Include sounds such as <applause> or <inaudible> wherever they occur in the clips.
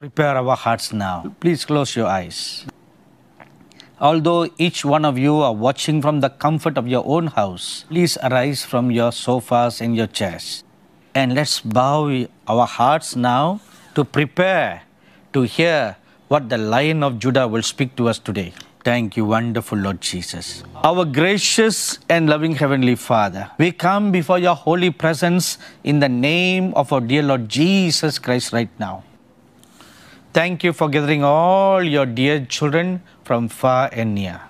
Prepare our hearts now. Please close your eyes. Although each one of you are watching from the comfort of your own house, please arise from your sofas and your chairs. And let's bow our hearts now to prepare to hear what the Lion of Judah will speak to us today. Thank you, wonderful Lord Jesus. Our gracious and loving Heavenly Father, we come before your holy presence in the name of our dear Lord Jesus Christ right now. Thank you for gathering all your dear children from far and near.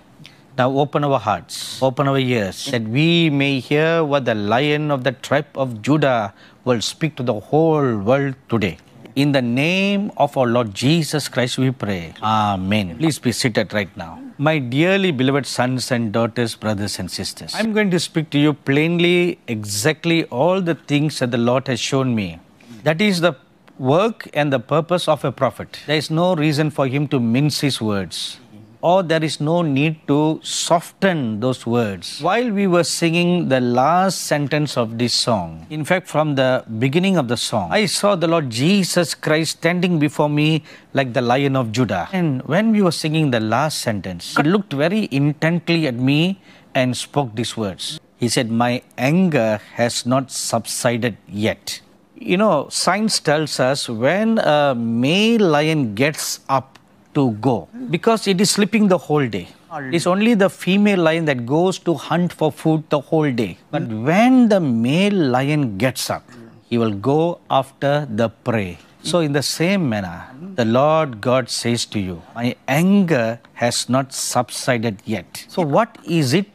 Now open our hearts, open our ears, that we may hear what the lion of the tribe of Judah will speak to the whole world today. In the name of our Lord Jesus Christ, we pray. Amen. Please be seated right now. My dearly beloved sons and daughters, brothers and sisters, I'm going to speak to you plainly, exactly all the things that the Lord has shown me. That is the work and the purpose of a prophet. There is no reason for him to mince his words or there is no need to soften those words. While we were singing the last sentence of this song, in fact, from the beginning of the song, I saw the Lord Jesus Christ standing before me like the Lion of Judah. And when we were singing the last sentence, God looked very intently at me and spoke these words. He said, My anger has not subsided yet you know, science tells us when a male lion gets up to go, because it is sleeping the whole day. It's only the female lion that goes to hunt for food the whole day. But when the male lion gets up, he will go after the prey. So, in the same manner, the Lord God says to you, My anger has not subsided yet. So, what is it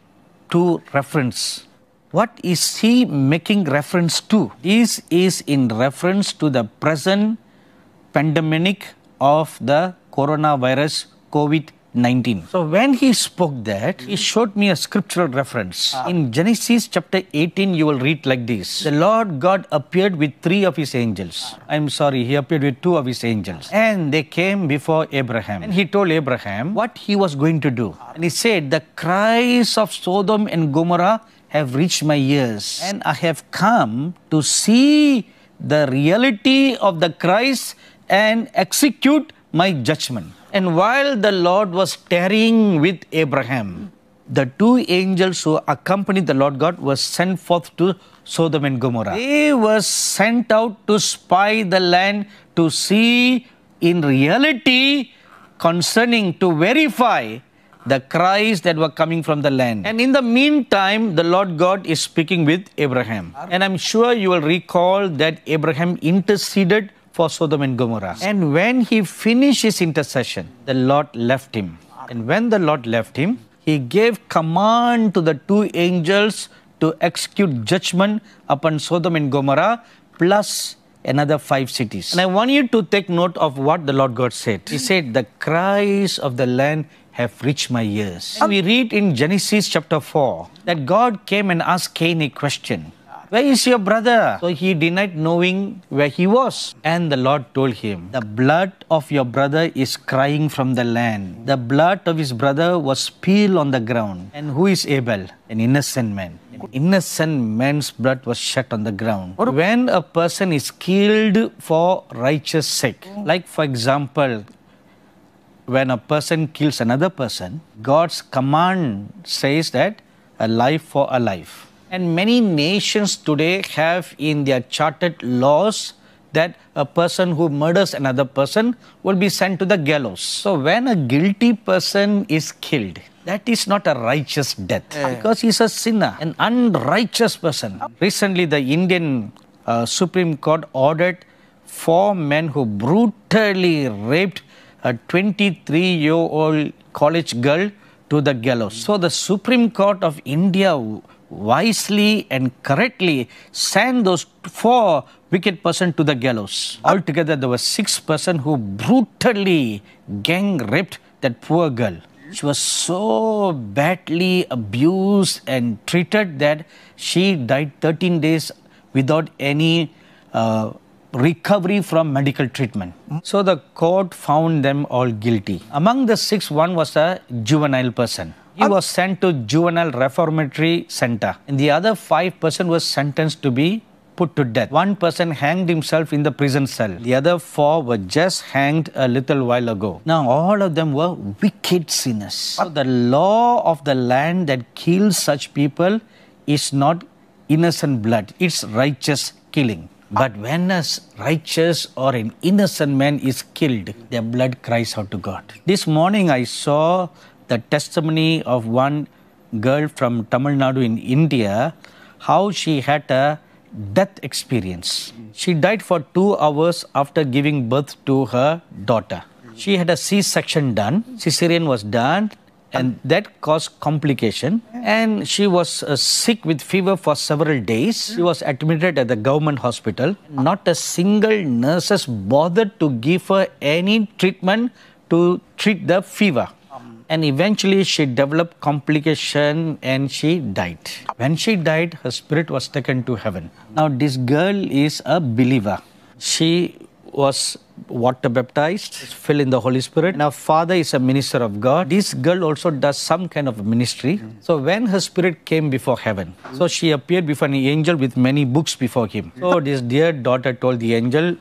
to reference? What is he making reference to? This is in reference to the present pandemic of the coronavirus COVID 19. So when he spoke that, he showed me a scriptural reference. Ah. In Genesis chapter 18, you will read like this. The Lord God appeared with three of his angels. Ah. I'm sorry, he appeared with two of his angels. And they came before Abraham. And he told Abraham what he was going to do. Ah. And he said, the cries of Sodom and Gomorrah have reached my ears and I have come to see the reality of the Christ and execute my judgment. And while the Lord was tarrying with Abraham, the two angels who accompanied the Lord God were sent forth to Sodom and Gomorrah. They were sent out to spy the land to see in reality concerning to verify the cries that were coming from the land. And in the meantime, the Lord God is speaking with Abraham. And I'm sure you will recall that Abraham interceded for Sodom and Gomorrah. And when he finished his intercession, the Lord left him. And when the Lord left him, he gave command to the two angels to execute judgment upon Sodom and Gomorrah plus another five cities. And I want you to take note of what the Lord God said. He said, The cries of the land have reached my ears. And um, we read in Genesis chapter 4 that God came and asked Cain a question. Where is your brother? So he denied knowing where he was. And the Lord told him, The blood of your brother is crying from the land. The blood of his brother was spilled on the ground. And who is Abel? An innocent man. innocent man's blood was shed on the ground. When a person is killed for righteous sake, like for example, when a person kills another person, God's command says that a life for a life. And many nations today have in their chartered laws that a person who murders another person will be sent to the gallows. So when a guilty person is killed, that is not a righteous death yeah. because he's a sinner, an unrighteous person. Recently, the Indian uh, Supreme Court ordered four men who brutally raped a 23-year-old college girl to the gallows. So the Supreme Court of India wisely and correctly sent those four wicked person to the gallows. Altogether, there were six person who brutally gang raped that poor girl. She was so badly abused and treated that she died 13 days without any uh, recovery from medical treatment. So the court found them all guilty. Among the six, one was a juvenile person. He was sent to juvenile reformatory center. And the other five person was sentenced to be put to death. One person hanged himself in the prison cell. The other four were just hanged a little while ago. Now, all of them were wicked sinners. So the law of the land that kills such people is not innocent blood, it's righteous killing. But when a righteous or an innocent man is killed, their blood cries out to God. This morning I saw the testimony of one girl from Tamil Nadu in India, how she had a death experience. She died for two hours after giving birth to her daughter. She had a C section done, cesarean was done, and that caused complication and she was uh, sick with fever for several days she was admitted at the government hospital not a single nurses bothered to give her any treatment to treat the fever and eventually she developed complication and she died when she died her spirit was taken to heaven now this girl is a believer she was water baptized, fill filled in the Holy Spirit. Now, father is a minister of God. This girl also does some kind of ministry. Mm. So, when her spirit came before heaven, mm. so she appeared before an angel with many books before him. So, this dear daughter told the angel,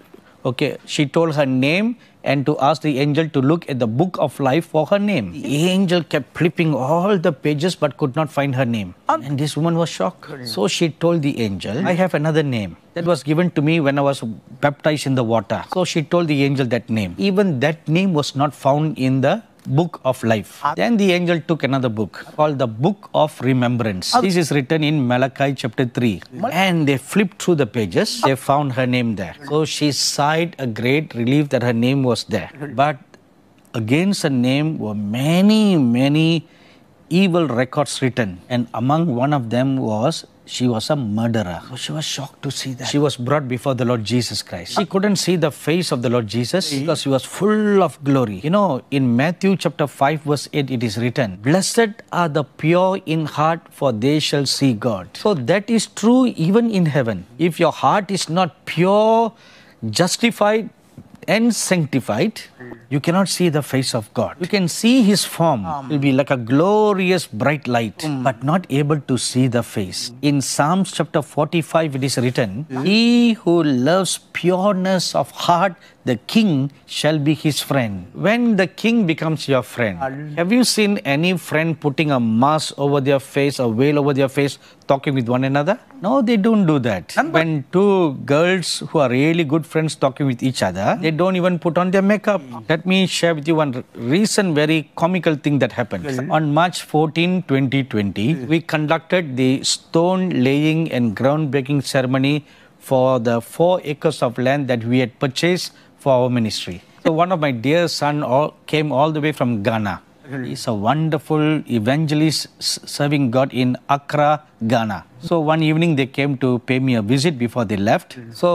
okay, she told her name and to ask the angel to look at the book of life for her name. The angel kept flipping all the pages but could not find her name. Um, and this woman was shocked. So she told the angel, I have another name that was given to me when I was baptized in the water. So she told the angel that name. Even that name was not found in the book of life. Then the angel took another book called the book of remembrance. This is written in Malachi chapter 3. And they flipped through the pages. They found her name there. So she sighed a great relief that her name was there. But against her name were many, many evil records written. And among one of them was she was a murderer. she was shocked to see that. She was brought before the Lord Jesus Christ. She couldn't see the face of the Lord Jesus because she was full of glory. You know, in Matthew chapter 5, verse 8, it is written, Blessed are the pure in heart, for they shall see God. So that is true even in heaven. If your heart is not pure, justified, and sanctified, you cannot see the face of God. You can see his form. Um. it will be like a glorious bright light, um. but not able to see the face. In Psalms chapter 45, it is written, hmm. He who loves pureness of heart the king shall be his friend. When the king becomes your friend, have you seen any friend putting a mask over their face, a veil over their face, talking with one another? No, they don't do that. When two girls who are really good friends talking with each other, they don't even put on their makeup. Hmm. Let me share with you one recent very comical thing that happened. On March 14, 2020, hmm. we conducted the stone laying and groundbreaking ceremony for the four acres of land that we had purchased for our ministry. So one of my dear son all, came all the way from Ghana. He's a wonderful evangelist serving God in Accra, Ghana. So one evening they came to pay me a visit before they left. So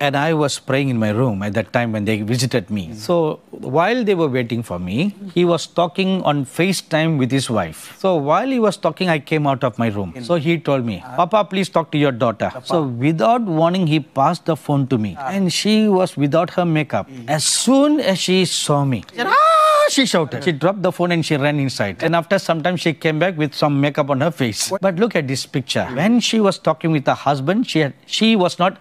and I was praying in my room at that time when they visited me. Mm. So while they were waiting for me, he was talking on FaceTime with his wife. So while he was talking, I came out of my room. so he told me, Papa, please talk to your daughter. So without warning, he passed the phone to me. Ah. And she was without her makeup. Hmm. As soon as she saw me, ah! she shouted. She dropped the phone and she ran inside. And after some time, she came back with some makeup on her face. But look at this picture. When she was talking with her husband, she had, she was not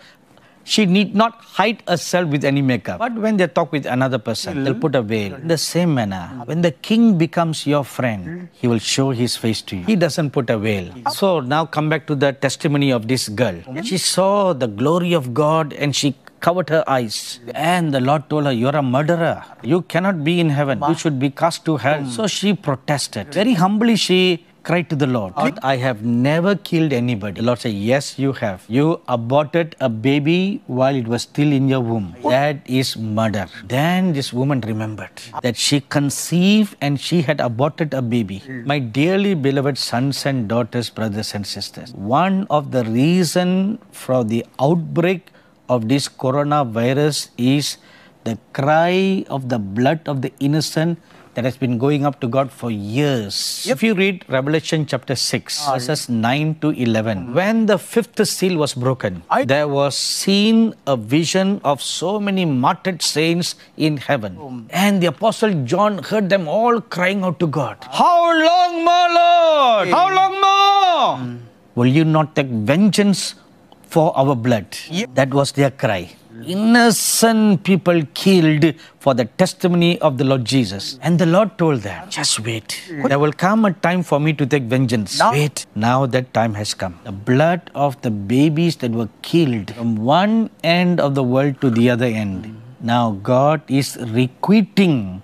she need not hide herself with any makeup. But when they talk with another person, mm. they'll put a veil. In the same manner, mm. when the king becomes your friend, mm. he will show his face to you. He doesn't put a veil. So now come back to the testimony of this girl. She saw the glory of God and she covered her eyes. And the Lord told her, You're a murderer. You cannot be in heaven. You should be cast to hell. So she protested. Very humbly, she cried to the Lord, Lord, I have never killed anybody. The Lord said, Yes, you have. You aborted a baby while it was still in your womb. That is murder. Then this woman remembered that she conceived and she had aborted a baby. My dearly beloved sons and daughters, brothers and sisters, one of the reason for the outbreak of this coronavirus is the cry of the blood of the innocent that has been going up to God for years. Yep. If you read Revelation chapter 6, ah, verses 9 to 11, hmm. when the fifth seal was broken, I... there was seen a vision of so many martyred saints in heaven. And the apostle John heard them all crying out to God, ah. How long more, Lord? Hey. How long more? Mm. Will you not take vengeance for our blood? Yep. That was their cry innocent people killed for the testimony of the Lord Jesus. And the Lord told them, just wait. There will come a time for me to take vengeance. No. Wait. Now that time has come. The blood of the babies that were killed from one end of the world to the other end. Now God is requiting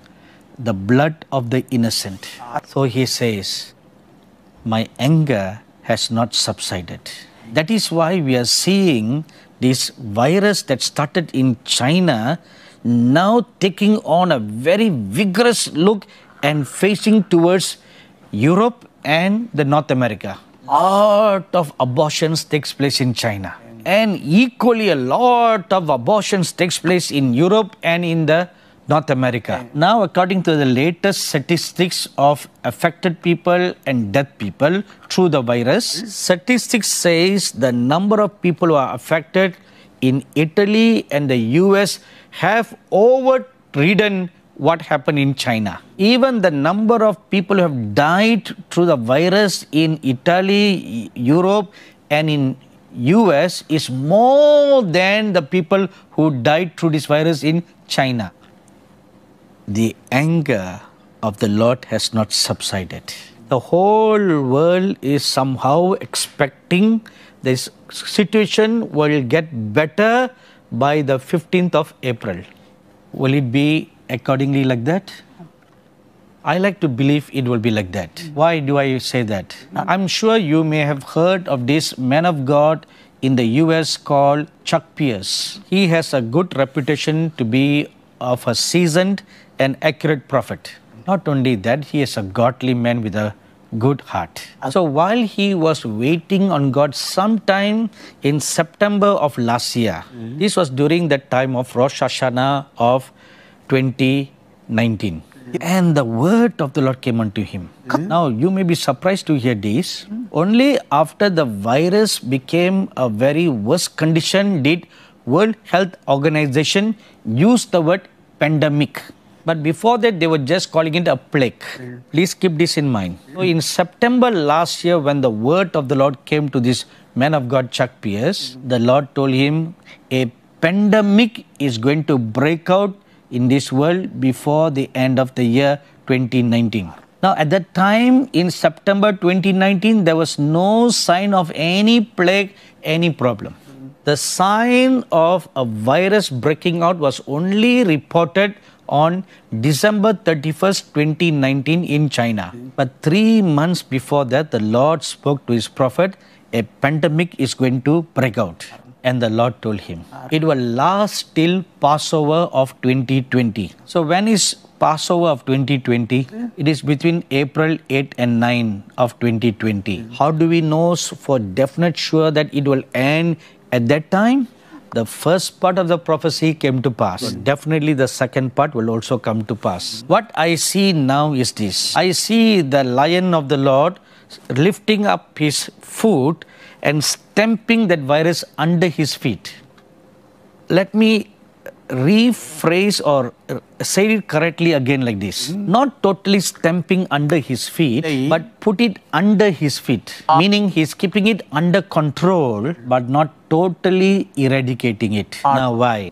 the blood of the innocent. So he says, my anger has not subsided. That is why we are seeing this virus that started in China now taking on a very vigorous look and facing towards Europe and the North America. A lot of abortions takes place in China and equally a lot of abortions takes place in Europe and in the North America. Now, according to the latest statistics of affected people and dead people through the virus, statistics says the number of people who are affected in Italy and the US have overridden what happened in China. Even the number of people who have died through the virus in Italy, Europe, and in US is more than the people who died through this virus in China the anger of the Lord has not subsided. The whole world is somehow expecting this situation will get better by the 15th of April. Will it be accordingly like that? I like to believe it will be like that. Why do I say that? I'm sure you may have heard of this man of God in the US called Chuck Pierce. He has a good reputation to be of a seasoned an accurate prophet. Not only that, he is a godly man with a good heart. Uh, so while he was waiting on God sometime in September of last year, mm. this was during the time of Rosh Hashanah of 2019. Mm-hmm. And the word of the Lord came unto him. Mm. Now, you may be surprised to hear this. Only after the virus became a very worse condition did World Health Organization use the word pandemic. But before that, they were just calling it a plague. Mm. Please keep this in mind. So in September last year, when the word of the Lord came to this man of God, Chuck Pierce, mm. the Lord told him, a pandemic is going to break out in this world before the end of the year 2019. Now, at that time in September 2019, there was no sign of any plague, any problem. The sign of a virus breaking out was only reported on December 31st, 2019 in China. But three months before that, the Lord spoke to his prophet, a pandemic is going to break out. And the Lord told him, it will last till Passover of 2020. So when is Passover of 2020? It is between April 8 and 9 of 2020. How do we know for definite sure that it will end at that time? the first part of the prophecy came to pass. Definitely the second part will also come to pass. What I see now is this I see the lion of the Lord lifting up his foot and stamping that virus under his feet. Let me rephrase or uh, say it correctly again like this. Mm. Not totally stamping under his feet, but put it under his feet. Ah. Meaning he's keeping it under control, but not totally eradicating it. Ah. Now why?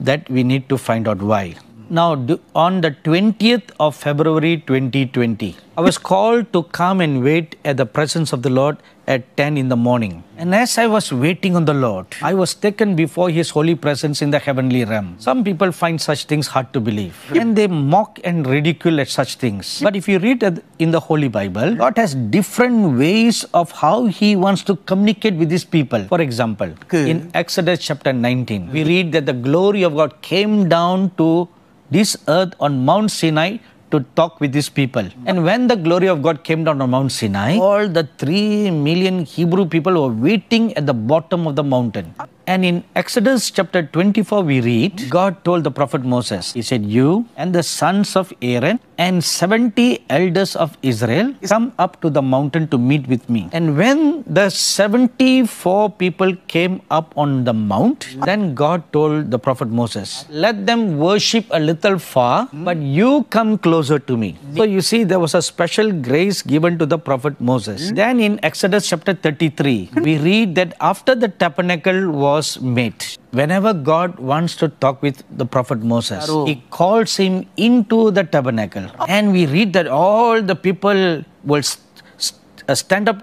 That we need to find out why. Now, on the 20th of February 2020, I was called to come and wait at the presence of the Lord at 10 in the morning. And as I was waiting on the Lord, I was taken before His holy presence in the heavenly realm. Some people find such things hard to believe. And they mock and ridicule at such things. But if you read in the Holy Bible, God has different ways of how He wants to communicate with His people. For example, in Exodus chapter 19, we read that the glory of God came down to this earth on Mount Sinai to talk with these people. And when the glory of God came down on Mount Sinai, all the three million Hebrew people were waiting at the bottom of the mountain. And in Exodus chapter 24, we read God told the prophet Moses, He said, You and the sons of Aaron and 70 elders of Israel come up to the mountain to meet with me. And when the 74 people came up on the mount, then God told the prophet Moses, Let them worship a little far, but you come closer to me. So you see, there was a special grace given to the prophet Moses. Then in Exodus chapter 33, we read that after the tabernacle was was made. Whenever God wants to talk with the prophet Moses, he calls him into the tabernacle. And we read that all the people will stand up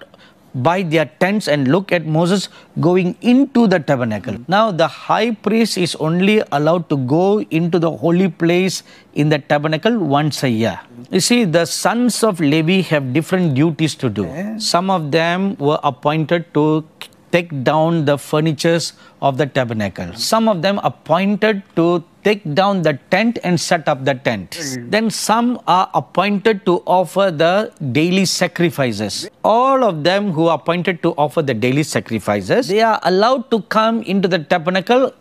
by their tents and look at Moses going into the tabernacle. Now, the high priest is only allowed to go into the holy place in the tabernacle once a year. You see, the sons of Levi have different duties to do. Some of them were appointed to take down the furnitures of the tabernacle. Some of them appointed to take down the tent and set up the tent. Mm. Then some are appointed to offer the daily sacrifices. All of them who are appointed to offer the daily sacrifices, they are allowed to come into the tabernacle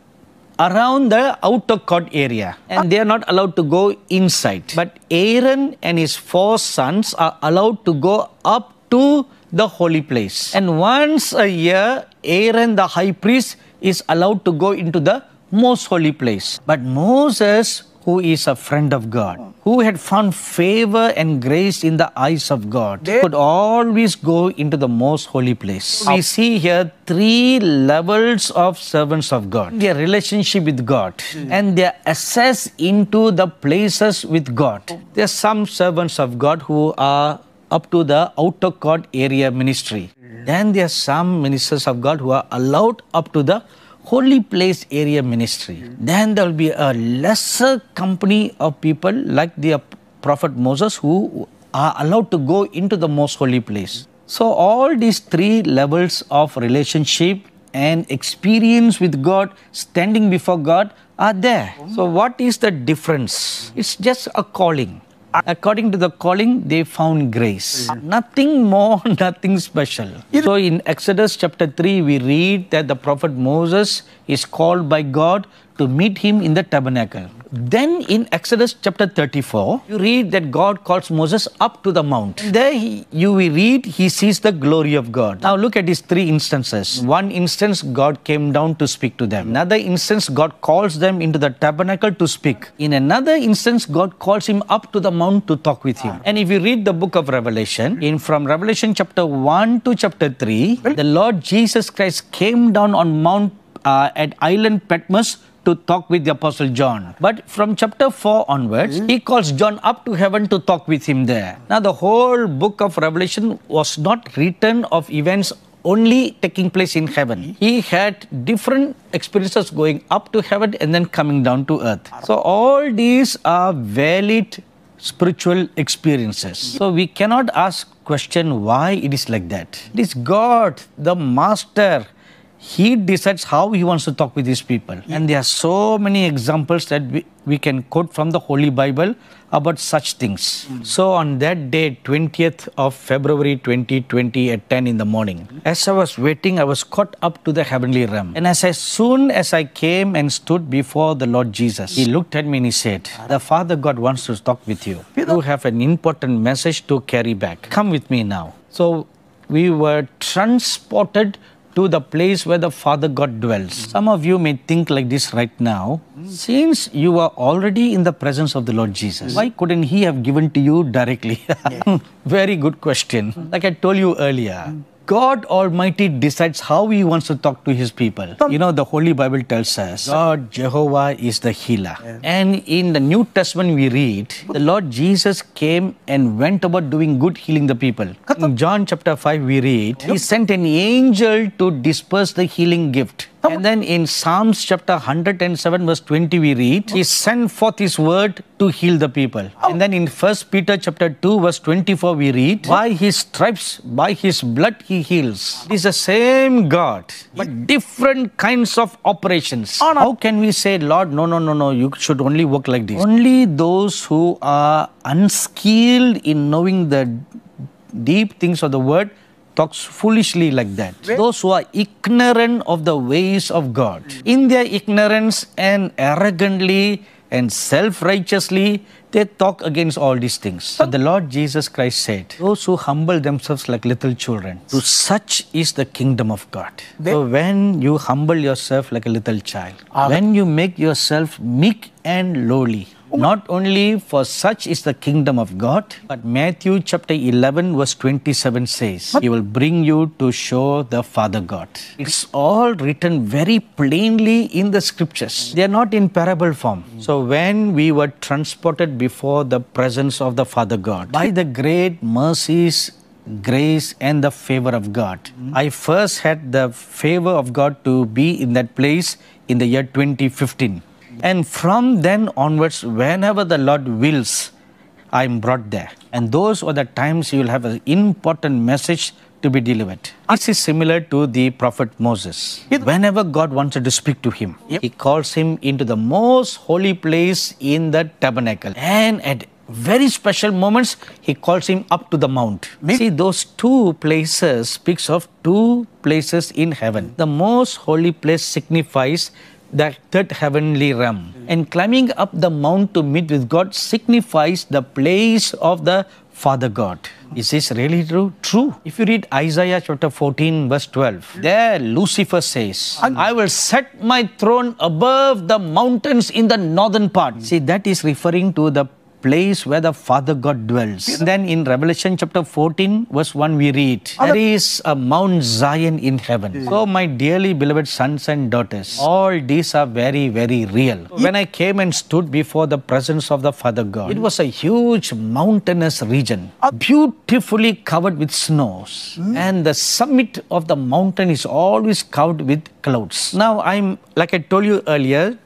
around the outer court area and they are not allowed to go inside. But Aaron and his four sons are allowed to go up to the holy place. And once a year, Aaron the high priest is allowed to go into the most holy place. But Moses, who is a friend of God, who had found favor and grace in the eyes of God, they could always go into the most holy place. We see here three levels of servants of God their relationship with God hmm. and their access into the places with God. There are some servants of God who are up to the outer court area ministry. Then there are some ministers of God who are allowed up to the holy place area ministry. Then there will be a lesser company of people like the prophet Moses who are allowed to go into the most holy place. So all these three levels of relationship and experience with God, standing before God are there. So what is the difference? It's just a calling. According to the calling, they found grace. Mm-hmm. Nothing more, <laughs> nothing special. so in Exodus chapter 3, we read that the prophet Moses is called by God to meet him in the tabernacle. Then in Exodus chapter 34, you read that God calls Moses up to the mount. There he, you read, he sees the glory of God. Now look at these three instances. One instance, God came down to speak to them. Another instance, God calls them into the tabernacle to speak. In another instance, God calls him up to the mount to talk with him. And if you read the book of Revelation, in from Revelation chapter 1 to chapter 3, the Lord Jesus Christ came down on Mount uh, at island Patmos to talk with the Apostle John. But from chapter 4 onwards, mm. he calls John up to heaven to talk with him there. Now, the whole book of Revelation was not written of events only taking place in heaven. He had different experiences going up to heaven and then coming down to earth. So, all these are valid spiritual experiences. So, we cannot ask question why it is like that. It is God, the master, he decides how he wants to talk with his people. And there are so many examples that we, we can quote from the Holy Bible about such things. Mm. So on that day, 20th of February 2020 at 10 in the morning, mm. as I was waiting, I was caught up to the heavenly realm. And as I, soon as I came and stood before the Lord Jesus, he looked at me and he said, the Father God wants to talk with you. You have an important message to carry back. Come with me now. So we were transported to the place where the Father God dwells. Some of you may think like this right now. Since you are already in the presence of the Lord Jesus, why couldn't He have given to you directly? <laughs> Very good question. Like I told you earlier. God Almighty decides how He wants to talk to His people. You know, the Holy Bible tells us God Jehovah is the healer. Yeah. And in the New Testament, we read the Lord Jesus came and went about doing good, healing the people. In John chapter 5, we read He sent an angel to disperse the healing gift. And then in Psalms chapter 107 verse 20 we read, He sent forth His word to heal the people. Oh. And then in 1 Peter chapter 2 verse 24 we read, By His stripes, by His blood He heals. It is the same God, but different kinds of operations. Oh, no. How can we say, Lord, no, no, no, no, you should only work like this? Only those who are unskilled in knowing the deep things of the word talks foolishly like that. Those who are ignorant of the ways of God. In their ignorance and arrogantly and self-righteously, they talk against all these things. But the Lord Jesus Christ said, Those who humble themselves like little children, to such is the kingdom of God. so when you humble yourself like a little child, ah. when you make yourself meek and lowly, not only for such is the kingdom of God, but Matthew chapter 11 verse 27 says, He will bring you to show the Father God. It's all written very plainly in the scriptures. They are not in parable form. Mm. So when we were transported before the presence of the Father God, by the great mercies grace and the favor of God. Mm -hmm. I first had the favor of God to be in that place in the year 2015. And from then onwards, whenever the Lord wills, I am brought there. And those are the times you will have an important message to be delivered. This is similar to the prophet Moses. Whenever God wanted to speak to him, yep. he calls him into the most holy place in the tabernacle. And at very special moments, he calls him up to the mount. Maybe. See, those two places speaks of two places in heaven. The most holy place signifies the third heavenly realm. Mm -hmm. And climbing up the mount to meet with God signifies the place of the Father God. Is this really true? True. If you read Isaiah chapter 14, verse 12, there Lucifer says, I will set my throne above the mountains in the northern part. See, that is referring to the place where the Father God dwells. And then in Revelation chapter 14, verse 1, we read, There is a Mount Zion in heaven. So, my dearly beloved sons and daughters, all these are very, very real. When I came and stood before the presence of the Father God, it was a huge mountainous region, beautifully covered with snows. Hmm. And the summit of the mountain is always covered with clouds. Now, I'm, like I told you earlier,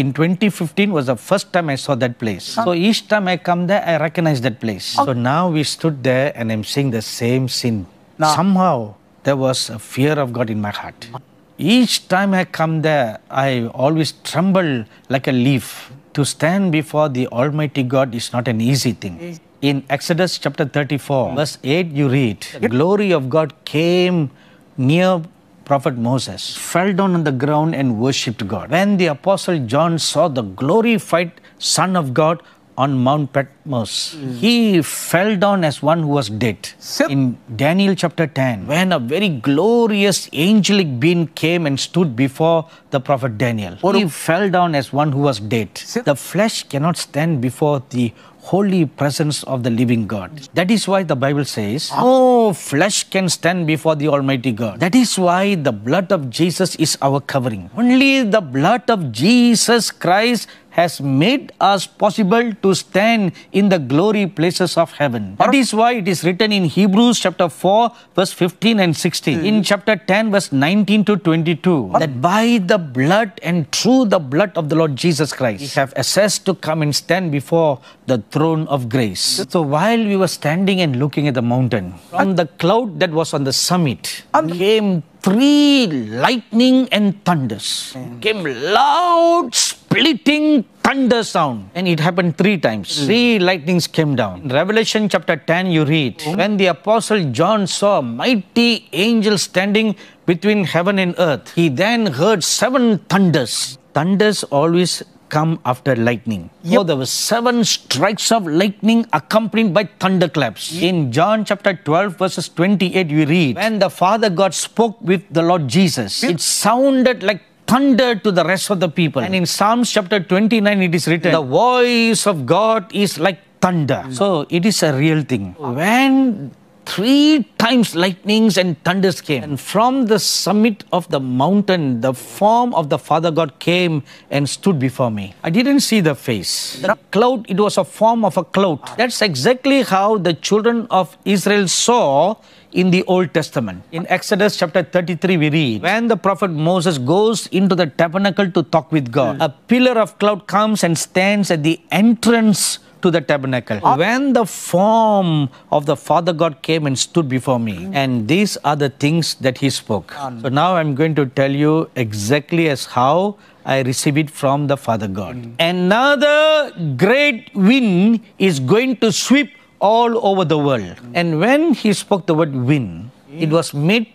in 2015 was the first time I saw that place. So each time I come there, I recognize that place. Okay. So now we stood there and I'm seeing the same scene. Somehow there was a fear of God in my heart. Each time I come there, I always tremble like a leaf. To stand before the Almighty God is not an easy thing. In Exodus chapter 34, verse 8, you read, The glory of God came near Prophet Moses fell down on the ground and worshipped God. When the Apostle John saw the glorified Son of God on Mount Patmos, mm. he fell down as one who was dead. In Daniel chapter 10, when a very glorious angelic being came and stood before the prophet Daniel, he fell down as one who was dead. the flesh cannot stand before the holy presence of the living God. That is why the Bible says, No flesh can stand before the Almighty God. That is why the blood of Jesus is our covering. Only the blood of Jesus Christ has made us possible to stand in the glory places of heaven. That is why it is written in Hebrews chapter 4 verse 15 and 16. Mm. In chapter 10 verse 19 to 22 that by the blood and through the blood of the Lord Jesus Christ we have access to come and stand before the throne of grace. So while we were standing and looking at the mountain, on the cloud that was on the summit came three lightning and thunders, came loud splitting thunder sound. And it happened three times. Mm. Three lightnings came down. In Revelation chapter 10, you read, mm. When the apostle John saw a mighty angel standing between heaven and earth, he then heard seven thunders. Thunders always come after lightning. Yep. So oh, there were seven strikes of lightning accompanied by thunderclaps. Yep. In John chapter 12 verses 28 we read, When the Father God spoke with the Lord Jesus, yep. it sounded like thundered to the rest of the people. And in Psalms chapter 29, it is written, The voice of God is like thunder. Mm. So it is a real thing. When three times lightnings and thunders came. And from the summit of the mountain, the form of the Father God came and stood before me. I didn't see the face. The cloud, it was a form of a cloud. That's exactly how the children of Israel saw in the Old Testament. In Exodus chapter 33, we read, When the prophet Moses goes into the tabernacle to talk with God, a pillar of cloud comes and stands at the entrance to the tabernacle. Ah. When the form of the Father God came and stood before me, hmm. and these are the things that he spoke. Ah. So now I'm going to tell you exactly as how I receive it from the Father God. Mm. Another great wind is going to sweep all over the world. Mm. And when he spoke the word wind, it hmm. was made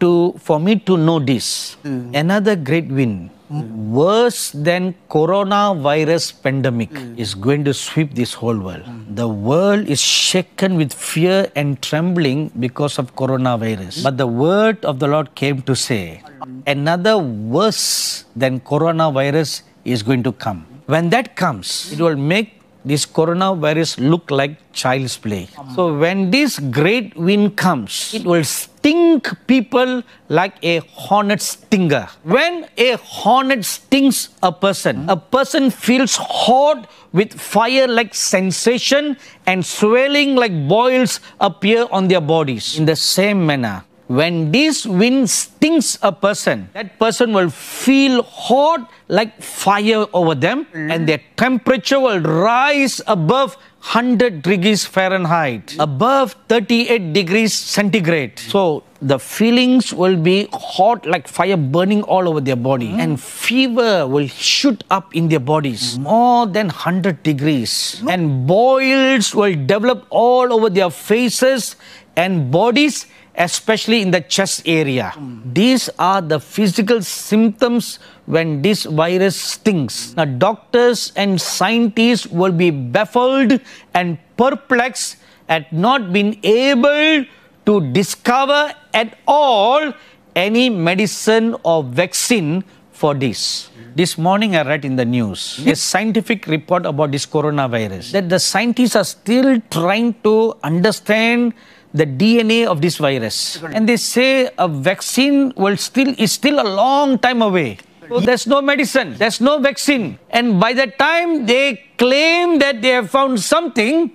to for me to know this, mm. another great win, mm. worse than coronavirus pandemic, mm. is going to sweep this whole world. Hmm. The world is shaken with fear and trembling because of coronavirus. Hmm. But the word of the Lord came to say, hmm. another worse than coronavirus is going to come. When that comes, it will make this coronavirus look like child's play. So when this great wind comes, it will sting people like a hornet stinger. When a hornet stings a person, a person feels hot with fire-like sensation and swelling like boils appear on their bodies. In the same manner, when this wind stings a person, that person will feel hot like fire over them mm. and their temperature will rise above 100 degrees Fahrenheit, above 38 degrees centigrade. So the feelings will be hot like fire burning all over their body mm. and fever will shoot up in their bodies hmm. more than 100 degrees hmm. and boils will develop all over their faces and bodies especially in the chest area. Mm. These are the physical symptoms when this virus stings. Now, doctors and scientists will be baffled and perplexed at not being able to discover at all any medicine or vaccine for this. This morning I read in the news a scientific report about this coronavirus that the scientists are still trying to understand the DNA of this virus. And they say a vaccine will still is still a long time away. So there's no medicine, there's no vaccine. And by the time they claim that they have found something,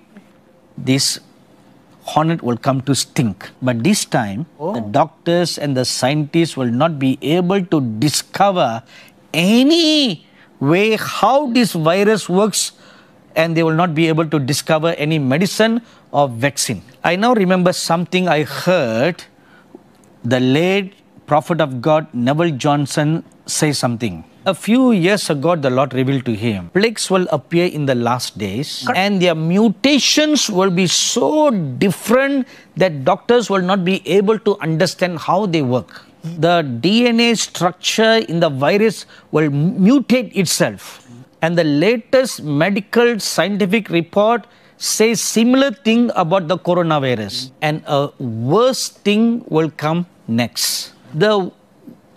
this hornet will come to stink. But this time, oh. the doctors and the scientists will not be able to discover any way how this virus works and they will not be able to discover any medicine of vaccine, I now remember something I heard the late prophet of God, Neville Johnson, say something. A few years ago, the Lord revealed to him, plagues will appear in the last days and their mutations will be so different that doctors will not be able to understand how they work. The DNA structure in the virus will mutate itself. And the latest medical scientific report Say similar thing about the coronavirus and a worse thing will come next. The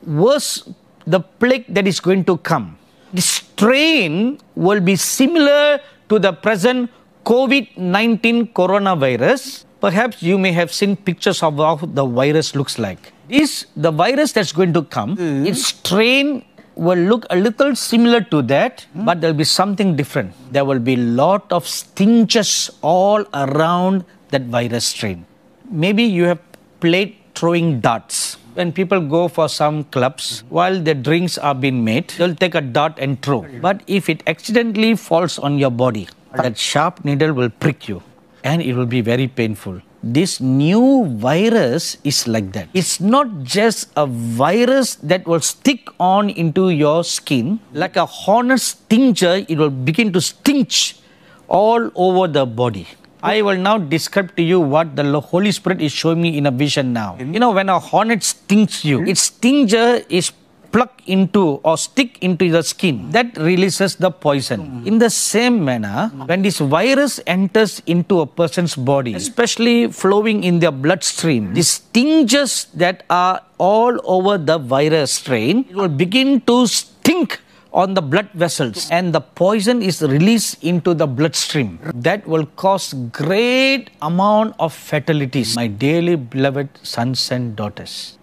worse the plague that is going to come, the strain will be similar to the present COVID-19 coronavirus. Perhaps you may have seen pictures of how the virus looks like. This, the virus that's going to come, mm. its strain will look a little similar to that, mm. but there'll be something different. There will be lot of stinges all around that virus strain. Maybe you have played throwing darts. When people go for some clubs, while the drinks are being made, they'll take a dart and throw. But if it accidentally falls on your body, that sharp needle will prick you and it will be very painful this new virus is like that. It's not just a virus that will stick on into your skin. Like a hornet's stinger. it will begin to stinch all over the body. I will now describe to you what the Holy Spirit is showing me in a vision now. You know, when a hornet stings you, its stinger is pluck into or stick into the skin that releases the poison. Mm. In the same manner, mm. when this virus enters into a person's body, especially flowing in their bloodstream, mm. the stinges that are all over the virus strain will begin to stink on the blood vessels and the poison is released into the bloodstream. That will cause great amount of fatalities. My dearly beloved sons and daughters,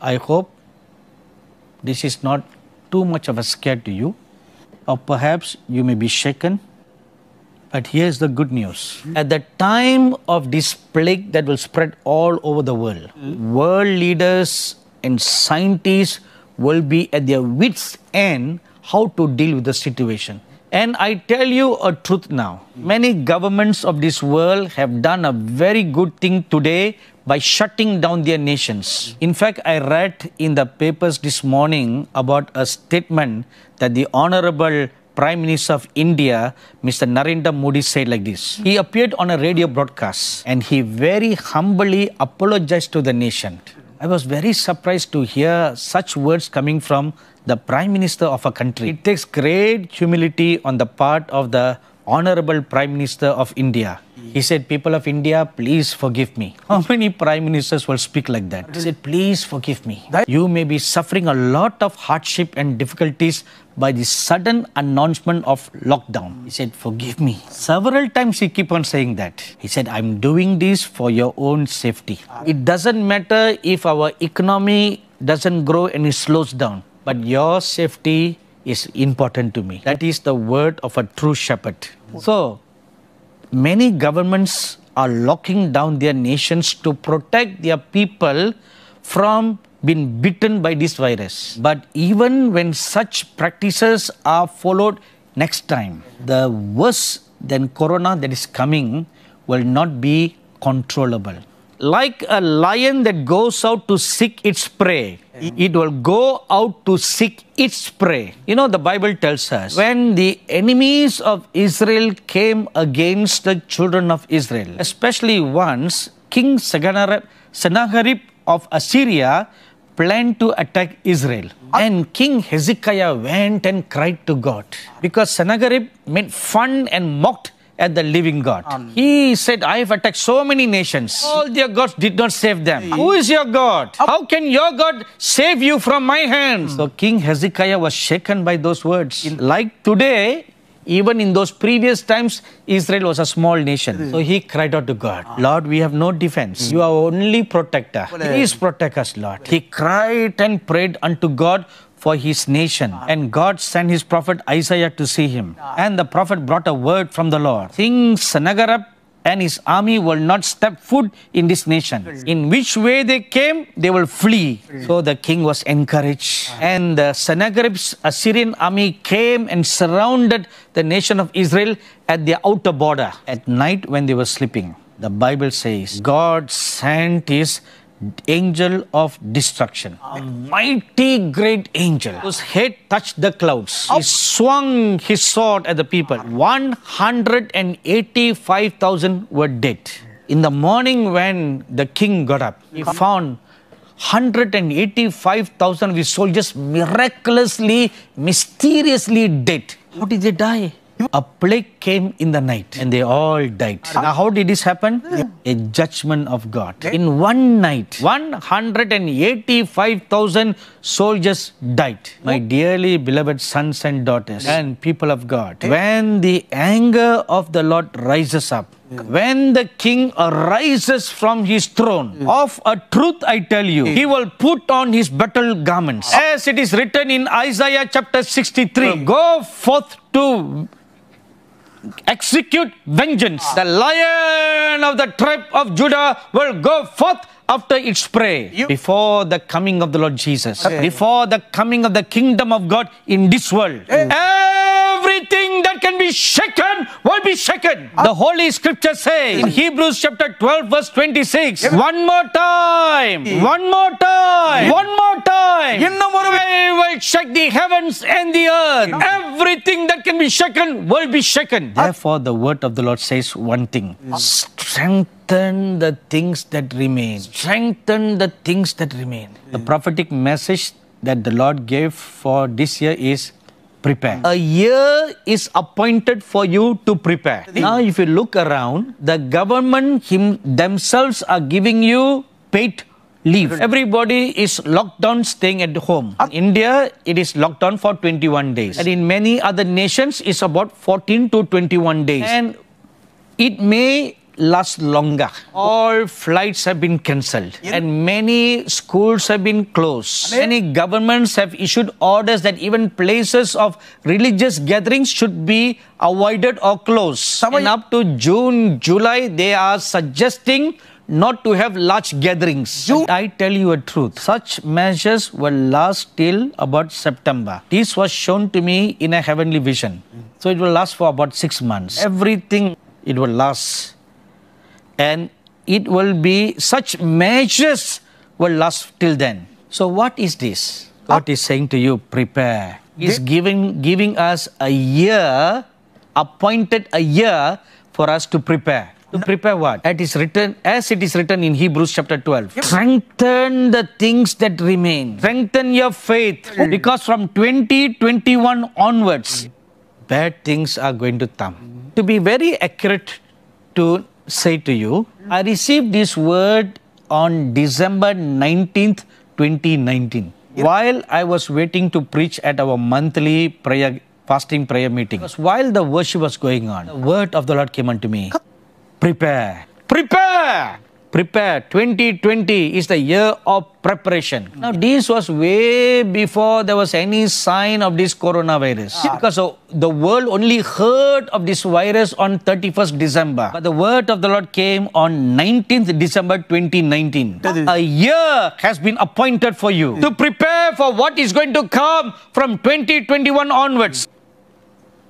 I hope this is not too much of a scare to you or perhaps you may be shaken. But here's the good news. At the time of this plague that will spread all over the world, world leaders and scientists will be at their wits' end how to deal with the situation. And I tell you a truth now. Many governments of this world have done a very good thing today by shutting down their nations. In fact, I read in the papers this morning about a statement that the Honorable Prime Minister of India, Mr. Narendra Modi, said like this. He appeared on a radio broadcast and he very humbly apologized to the nation. I was very surprised to hear such words coming from the Prime Minister of a country. It takes great humility on the part of the Honorable Prime Minister of India. He said, People of India, please forgive me. How many prime ministers will speak like that? He said, Please forgive me. You may be suffering a lot of hardship and difficulties by the sudden announcement of lockdown. He said, Forgive me. Several times he keep on saying that. He said, I'm doing this for your own safety. It doesn't matter if our economy doesn't grow and it slows down, but your safety is important to me. That is the word of a true shepherd. So, many governments are locking down their nations to protect their people from being bitten by this virus. But even when such practices are followed next time, the worse than corona that is coming will not be controllable like a lion that goes out to seek its prey. It will go out to seek its prey. You know, the Bible tells us when the enemies of Israel came against the children of Israel, especially once King Sennacherib of Assyria planned to attack Israel. And King Hezekiah went and cried to God because Sennacherib made fun and mocked at the living God. he said, I have attacked so many nations. All their gods did not save them. Who is your God? How can your God save you from my hands? Mm. So King Hezekiah was shaken by those words. In, like today, even in those previous times, Israel was a small nation. Hmm. So he cried out to God, ah. Lord, we have no defense. Hmm. You are only protector. Eh. Please protect us, Lord. He cried and prayed unto God for his nation. Ah. And God sent his prophet Isaiah to see him. Ah. And the prophet brought a word from the Lord. King Sennacherib and his army will not step foot in this nation. In which way they came, they will flee. So the king was encouraged. Ah. And the Sennacherib's Assyrian army came and surrounded the nation of Israel at their outer border at night when they were sleeping. The Bible says God sent his angel of destruction. A mighty great angel whose head touched the clouds. He swung his sword at the people. 185,000 were dead. In the morning when the king got up, he found 185,000 of his soldiers miraculously, mysteriously dead. How did they die? A plague came in the night and they all died. Now, how did this happen? A judgment of God. In one night, 185,000 soldiers died. My oh. dearly beloved sons and daughters and people of God, when the anger of the Lord rises up, when the king arises from his throne, mm. of a truth I tell you, he will put on his battle garments. Ah. As it is written in Isaiah chapter 63, mm. go forth to execute vengeance. The lion of the tribe of Judah will go forth after its prey. You before the coming of the Lord Jesus. Before the coming of the kingdom of God in this world be shaken, will be shaken. The Holy Scripture says in Hebrews chapter 12, verse 26, one more time, hmm. one more time, hmm. one more time. I will shake the heavens and the earth. Everything that can be shaken will be shaken. Therefore, the word of the Lord says one thing strength hmm. strengthen the things that remain. Strengthen the things that remain. The prophetic message that the Lord gave for this year is prepare. A year is appointed for you to prepare. Now, if you look around, the government him, themselves are giving you paid leave. Everybody is locked down staying at home. In India, it is locked down for 21 days. And in many other nations, it's about 14 to 21 days. And it may last longer. All flights have been cancelled and many schools have been closed. Many governments have issued orders that even places of religious gatherings should be avoided or closed. Some and up to June, July, they are suggesting not to have large gatherings. You I tell you a truth. Such measures will last till about September. This was shown to me in a heavenly vision. So it will last for about six months. Everything, it will last and it will be such measures will last till then. So what is this? God is saying to you, prepare. He's giving, giving us a year, appointed a year for us to prepare. To prepare what? It is written, as it is written in Hebrews chapter 12. Strengthen the things that remain. Strengthen your faith. Hmm. Because from 2021 onwards, bad things are going to come. Hmm. To be very accurate to say to you, I received this word on December 19th, 2019, yeah. while I was waiting to preach at our monthly prayer, fasting prayer meeting. Because while the worship was going on, the word of the Lord came unto me, prepare, prepare, prepare. 2020 is the year of preparation. Now, this was way before there was any sign of this coronavirus. Ah. Because the world only heard of this virus on 31st December. But the word of the Lord came on 19th December 2019. A year has been appointed for you to prepare for what is going to come from 2021 onwards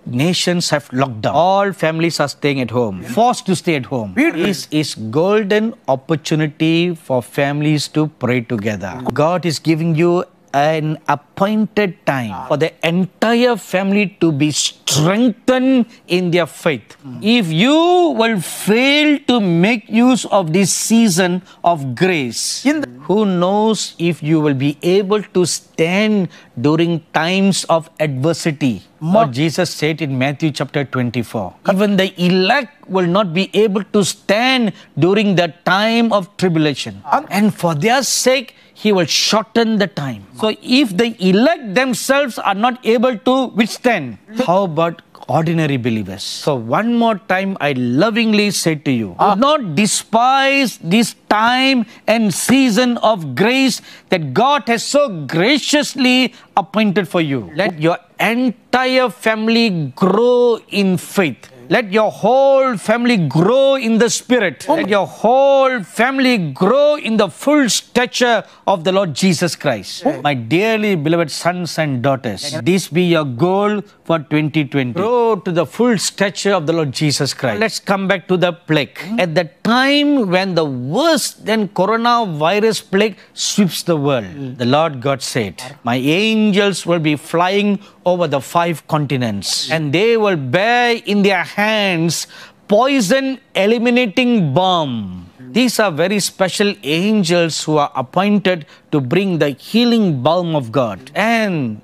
nations have locked down. All families are staying at home, forced to stay at home. This is golden opportunity for families to pray together. God is giving you an appointed time for the entire family to be strengthened in their faith. Mm. If you will fail to make use of this season of grace, who knows if you will be able to stand during times of adversity? What Jesus said in Matthew chapter 24. Even the elect will not be able to stand during the time of tribulation. And for their sake, he will shorten the time. So if the elect themselves are not able to withstand, how about ordinary believers? So one more time, I lovingly say to you, ah. do not despise this time and season of grace that God has so graciously appointed for you. Let your entire family grow in faith. Let your whole family grow in the Spirit. Um. Let your whole family grow in the full stature of the Lord Jesus Christ. Um. My dearly beloved sons and daughters, this be your goal for 2020. Grow to the full stature of the Lord Jesus Christ. Let's come back to the plague. Um. At the time when the worst than coronavirus plague sweeps the world, the Lord God said, My angels will be flying over the five continents and they will bear in their hands poison eliminating balm. These are very special angels who are appointed to bring the healing balm of God. And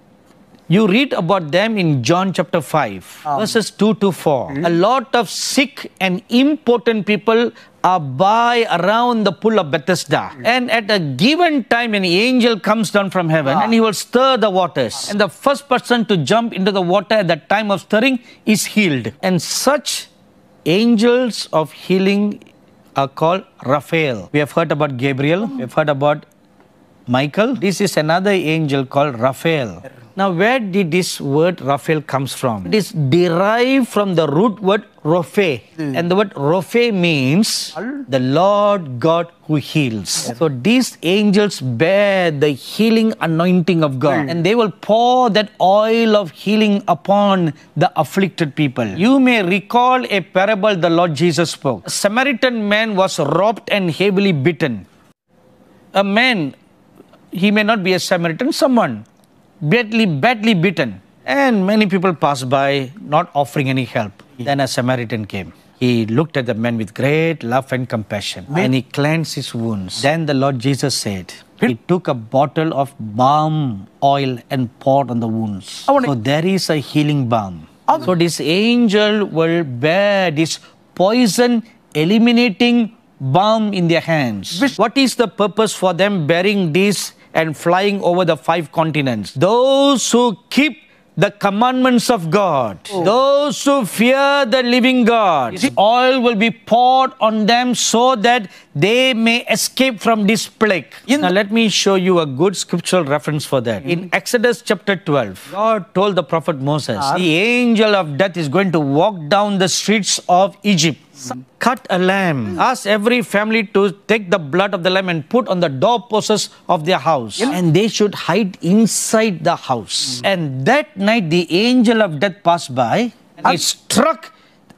you read about them in John chapter 5, um, verses 2 to 4. Mm -hmm. A lot of sick and important people a by around the pool of Bethesda. Mm. And at a given time, an angel comes down from heaven ah. and he will stir the waters. Ah. And the first person to jump into the water at that time of stirring is healed. And such angels of healing are called Raphael. We have heard about Gabriel, mm. we have heard about Michael. This is another angel called Raphael. Now, where did this word Raphael comes from? It is derived from the root word Rophe. Mm. And the word Rophe means the Lord God who heals. Yeah. So these angels bear the healing anointing of God. Mm. And they will pour that oil of healing upon the afflicted people. You may recall a parable the Lord Jesus spoke. A Samaritan man was robbed and heavily beaten. A man, he may not be a Samaritan, someone badly, badly beaten. And many people passed by, not offering any help. Then a Samaritan came. He looked at the man with great love and compassion, and he cleansed his wounds. Then the Lord Jesus said, He took a bottle of balm oil and poured on the wounds. So there is a healing balm. So this angel will bear this poison eliminating balm in their hands. What is the purpose for them bearing this and flying over the five continents. Those who keep the commandments of God, oh. those who fear the living God, oil will be poured on them so that they may escape from this plague. In now, let me show you a good scriptural reference for that. In mm-hmm. Exodus chapter 12, God told the prophet Moses, ah. The angel of death is going to walk down the streets of Egypt cut a lamb. Hmm. Ask every family to take the blood of the lamb and put on the doorposts of their house. And they should hide inside the house. Hmm. And that night the angel of death passed by and he struck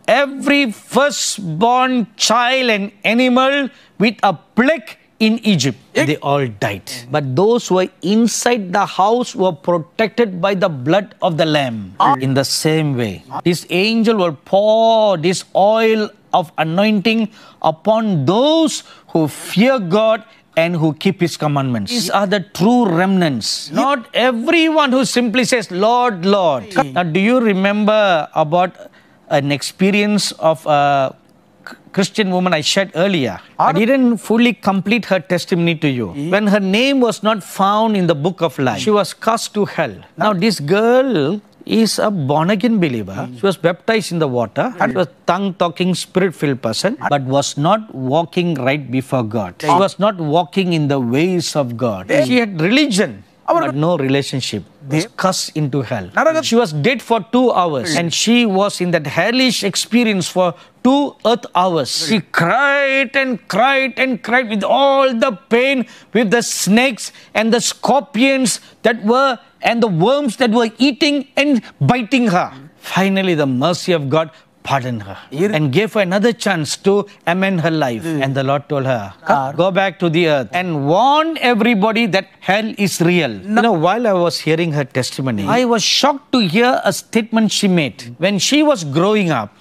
every firstborn child and animal with a plague in Egypt. They all died. Hmm. But those who were inside the house were protected by the blood of the Lamb. Ah. In the same way, this angel will pour this oil of anointing upon those who fear God and who keep his commandments. These are the true remnants. Not everyone who simply says, Lord, Lord. Now, do you remember about an experience of a Christian woman I shared earlier? I didn't fully complete her testimony to you. When her name was not found in the book of life, she was cast to hell. Now, this girl is a born again believer. Hmm. She was baptized in the water and hmm. was tongue talking, spirit filled person, hmm. but was not walking right before God. She was not walking in the ways of God. She had religion. But no relationship. Was cursed into hell. She was dead for two hours and she was in that hellish experience for two earth hours. She cried and cried and cried with all the pain, with the snakes and the scorpions that were, and the worms that were eating and biting her. Finally, the mercy of God pardoned her and gave her another chance to amend her life. Mm. And the Lord told her, go back to the earth and warn everybody that hell is real. No. You know, while I was hearing her testimony, I was shocked to hear a statement she made. When she was growing up,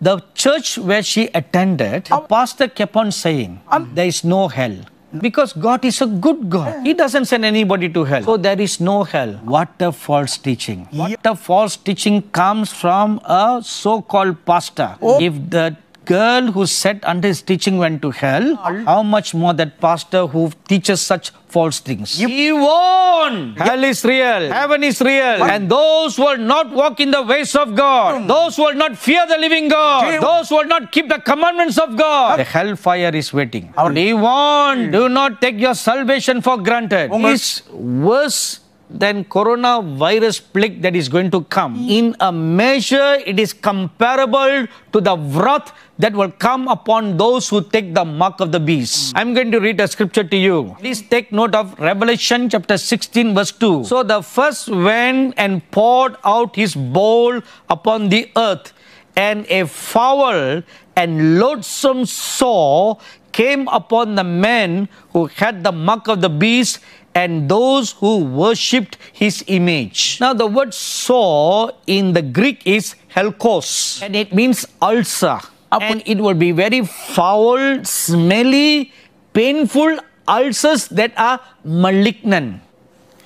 the church where she attended, the um, pastor kept on saying, um, There is no hell. Because God is a good God. He doesn't send anybody to hell. So there is no hell. What a false teaching. What a false teaching comes from a so called pastor. Oh. If the girl who said under his teaching went to hell, how much more that pastor who teaches such false things. He warned. Hell is real. Heaven is real. And those who will not walk in the ways of God, hmm. those who will not fear the living God, those who will not keep the commandments of God, the hellfire is waiting. He won. Hmm. Do not take your salvation for granted. His worse then coronavirus plague that is going to come. Mm. In a measure, it is comparable to the wrath that will come upon those who take the mark of the beast. Mm. I'm going to read a scripture to you. Please take note of Revelation chapter 16 verse 2. So the first went and poured out his bowl upon the earth and a foul and loathsome sore came upon the men who had the mark of the beast and those who worshipped his image. Now, the word "saw" in the Greek is helkos, and it means ulcer. And it will be very foul, smelly, painful ulcers that are malignant.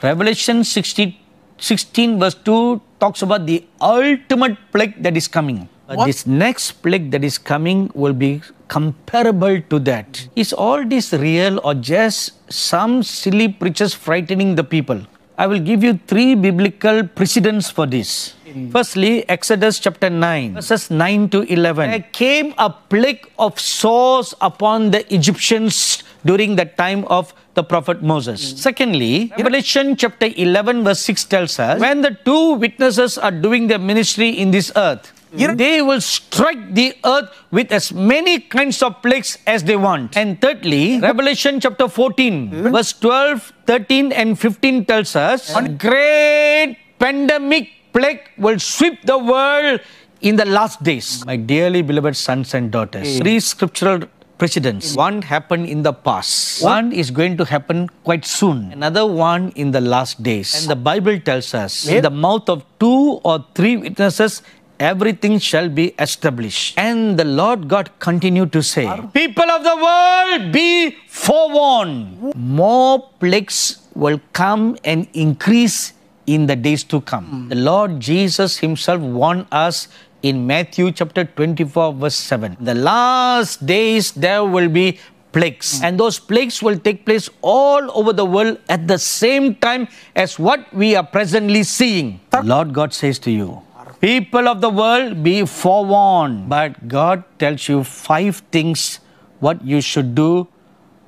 Revelation 16, 16 verse 2 talks about the ultimate plague that is coming. What? This next plague that is coming will be comparable to that. Is all this real or just some silly preachers frightening the people? I will give you three biblical precedents for this. Mm. Firstly, Exodus chapter 9, verses 9 to 11. There came a plague of sores upon the Egyptians during the time of the prophet Moses. Mm. Secondly, Revelation chapter 11, verse 6 tells us when the two witnesses are doing their ministry in this earth, they will strike the earth with as many kinds of plagues as they want. And thirdly, Revelation chapter 14, hmm? verse 12, 13 and 15 tells us, a great pandemic plague will sweep the world in the last days. My dearly beloved sons and daughters, hmm. three scriptural precedents. Hmm. One happened in the past. One is going to happen quite soon. Another one in the last days. And the Bible tells us, in the mouth of two or three witnesses, everything shall be established. And the Lord God continued to say, People of the world, be forewarned. More plagues will come and increase in the days to come. Mm. The Lord Jesus himself warned us in Matthew chapter 24 verse 7. The last days there will be plagues. Mm. And those plagues will take place all over the world at the same time as what we are presently seeing. The Lord God says to you, People of the world, be forewarned. But God tells you five things what you should do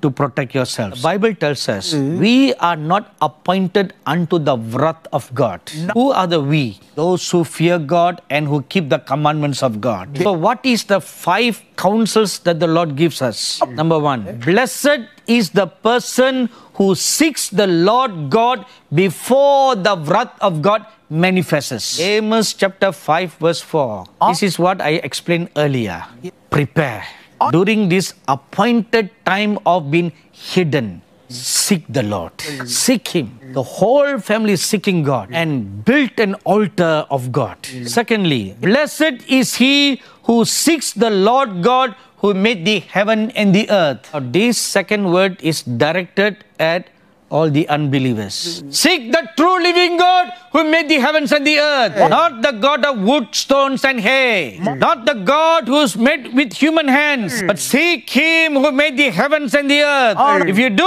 to protect yourselves. The Bible tells us, mm. we are not appointed unto the wrath of God. No. Who are the we? Those who fear God and who keep the commandments of God. Okay. So what is the five counsels that the Lord gives us? Mm. Number one, okay. blessed is the person who seeks the Lord God before the wrath of God manifests. Amos chapter 5 verse 4. Oh. This is what I explained earlier. Yeah. Prepare during this appointed time of being hidden seek the Lord, seek Him. The whole family is seeking God and built an altar of God. Secondly, blessed is he who seeks the Lord God who made the heaven and the earth. this second word is directed at all the unbelievers. Seek the true living God who made the heavens and the earth, hey. not the God of wood, stones, and hay, mm. not the God who's made with human hands, mm. but seek Him who made the heavens and the earth. If you do,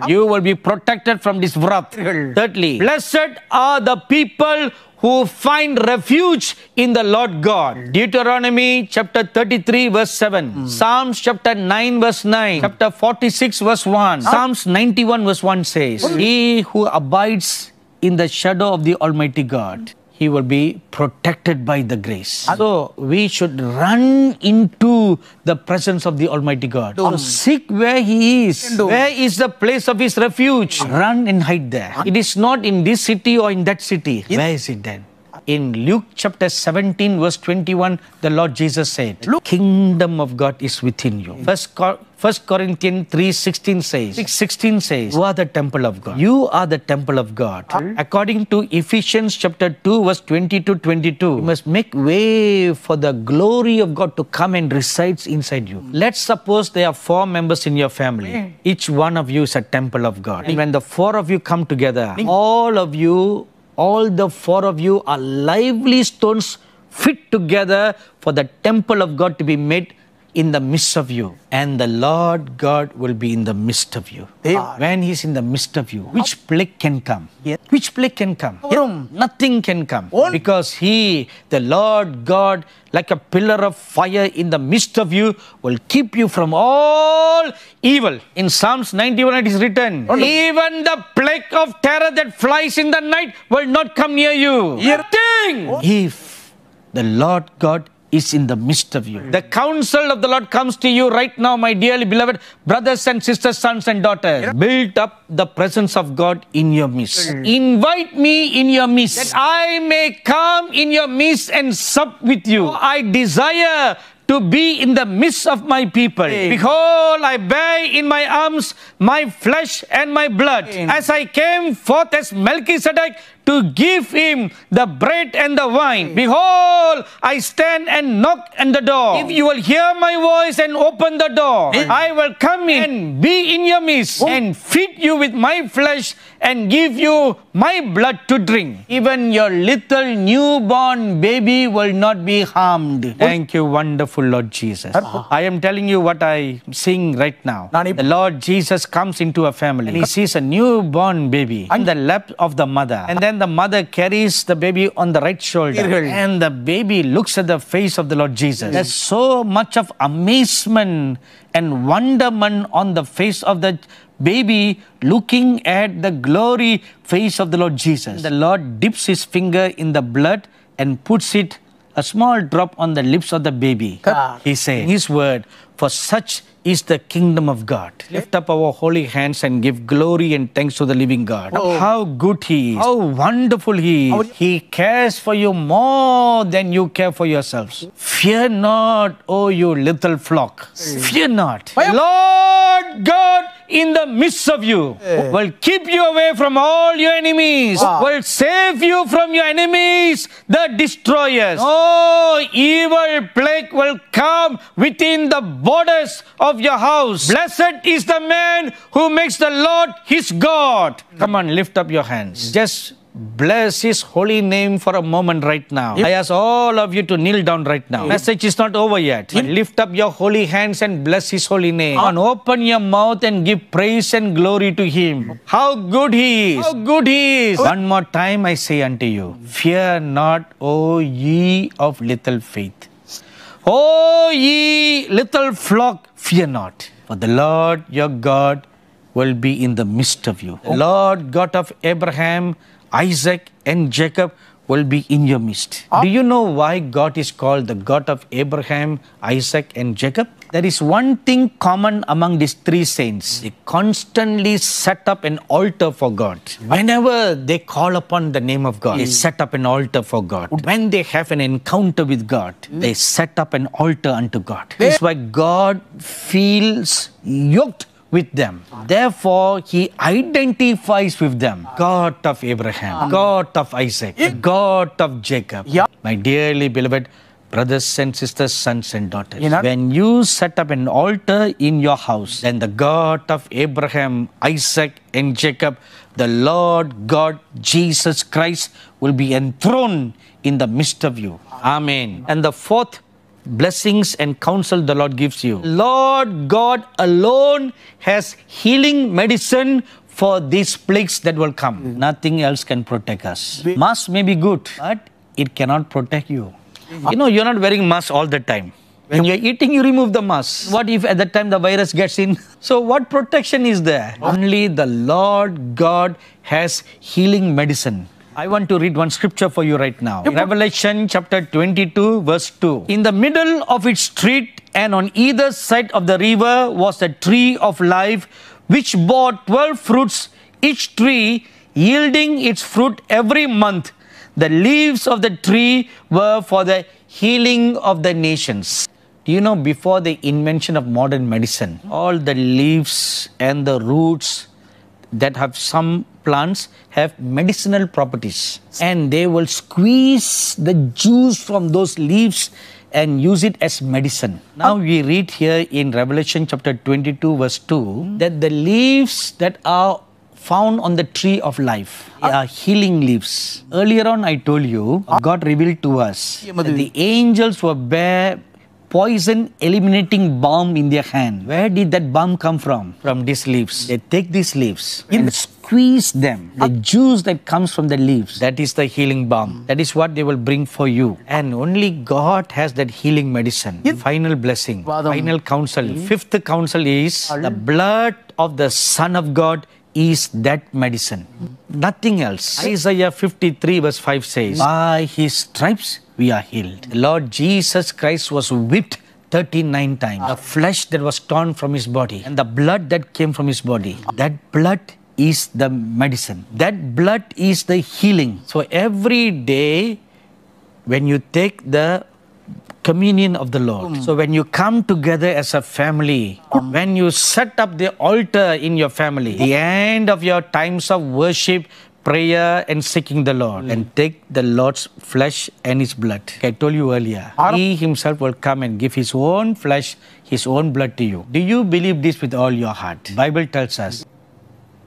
ah. you will be protected from this wrath. Thirdly, blessed are the people who find refuge in the Lord God. Deuteronomy chapter 33 verse 7. Mm. Psalms chapter 9 verse 9. Mm. Chapter 46 verse 1. Ah. Psalms 91 verse 1 says, He who abides in the shadow of the Almighty God he will be protected by the grace. so we should run into the presence of the Almighty God. do Seek where He is. Where is the place of His refuge? Run and hide there. It is not in this city or in that city. It where is it then? In Luke chapter 17, verse 21, the Lord Jesus said, Look, kingdom of God is within you. First, Cor- First Corinthians 3 16 says, 16 says, You are the temple of God. You are the temple of God. According to Ephesians chapter 2, verse 20 to 22, you must make way for the glory of God to come and resides inside you. Let's suppose there are four members in your family. Each one of you is a temple of God. When the four of you come together, all of you all the four of you are lively stones fit together for the temple of God to be made in the midst of you, and the Lord God will be in the midst of you. Ah. When He's in the midst of you, which plague can come? Yeah. Which plague can come? Yeah. Nothing can come. Oh. Because He, the Lord God, like a pillar of fire in the midst of you, will keep you from all evil. In Psalms 91, it is written, oh. Even the plague of terror that flies in the night will not come near you. Yeah. Nothing! Oh. If the Lord God is in the midst of you. The counsel of the Lord comes to you right now, my dearly beloved brothers and sisters, sons and daughters. Build up the presence of God in your midst. Mm. Invite me in your midst, that I may come in your midst and sup with you. Oh, I desire to be in the midst of my people. Amen. Behold, I bear in my arms my flesh and my blood. As I came forth as Melchizedek to give him the bread and the wine. Behold, I stand and knock at the door. If you will hear my voice and open the door, I will come in and be in your midst oh. and feed you with my flesh and give you my blood to drink. Even your little newborn baby will not be harmed. Thank you, wonderful Lord Jesus. Uh-huh. I am telling you what I am seeing right now. The Lord Jesus comes into a family. And he sees a newborn baby on the lap of the mother. And then the mother carries the baby on the right shoulder. And the baby looks at the face of the Lord Jesus. There's so much of amazement and wonderment on the face of the baby looking at the glory face of the Lord Jesus. The Lord dips his finger in the blood and puts it a small drop on the lips of the baby. He said, His word, for such is the kingdom of God. Okay. Lift up our holy hands and give glory and thanks to the living God. Oh. How good He is. How wonderful He is. He cares for you more than you care for yourselves. Fear not, O oh you little flock. Hmm. Fear not. Lord God in the midst of you, yeah. will keep you away from all your enemies, wow. Ah. will save you from your enemies, the destroyers. Oh, evil plague will come within the borders of of your house. Blessed is the man who makes the Lord his God. Come on, lift up your hands. Just bless his holy name for a moment right now. If I ask all of you to kneel down right now. Message is not over yet. lift up your holy hands and bless his holy name. and open your mouth and give praise and glory to him. How good he is. How good he is. One more time I say unto you, fear not, O ye of little faith. O oh, ye little flock, fear not, for the Lord your God will be in the midst of you. The oh. Lord God of Abraham, Isaac, and Jacob will be in your midst. Ah. Do you know why God is called the God of Abraham, Isaac, and Jacob? There is one thing common among these three saints. They constantly set up an altar for God. Whenever they call upon the name of God, they hmm. set up an altar for God. When they have an encounter with God, hmm. they set up an altar unto God. That's why God feels yoked with them. Therefore, he identifies with them. God of Abraham, God of Isaac, God of Jacob. Yeah. My dearly beloved brothers and sisters, sons and daughters. When you set up an altar in your house, then the God of Abraham, Isaac and Jacob, the Lord God Jesus Christ will be enthroned in the midst of you. Amen. And the fourth blessings and counsel the Lord gives you. Lord God alone has healing medicine for these plagues that will come. Mm. Nothing else can protect us. mask may be good, but it cannot protect you. Mm. You know, you're not wearing mask all the time. When you're eating, you remove the mask. What if at that time the virus gets in? <laughs> So, what protection is there? Only the Lord God has healing medicine. I want to read one scripture for you right now. Revelation chapter 22, verse 2. In the middle of its street and on either side of the river was a tree of life which bore 12 fruits, each tree yielding its fruit every month. The leaves of the tree were for the healing of the nations. Do you know, before the invention of modern medicine, all the leaves and the roots that have some plants have medicinal properties. And they will squeeze the juice from those leaves and use it as medicine. Now we read here in Revelation chapter 22, verse 2, that the leaves that are found on the tree of life are healing leaves. Earlier on, I told you, God revealed to us that the angels were bare poison eliminating balm in their hand. Where did that balm come from? From these leaves. They take these leaves and squeeze them. The juice that comes from the leaves. That is the healing balm. That is what they will bring for you. And only God has that healing medicine. Final blessing, final counsel. Fifth counsel is the blood of the Son of God is that medicine. Nothing else. Isaiah 53 verse 5 says, By his stripes we are healed. Lord Jesus Christ was whipped 39 times. Ah. The flesh that was torn from his body and the blood that came from his body. That blood is the medicine. That blood is the healing. So every day when you take the communion of the Lord. Mm. So when you come together as a family, mm. when you set up the altar in your family, the end of your times of worship, prayer and seeking the Lord mm. and take the Lord's flesh and his blood. I told you earlier, he himself will come and give his own flesh, his own blood to you. Do you believe this with all your heart? Bible tells us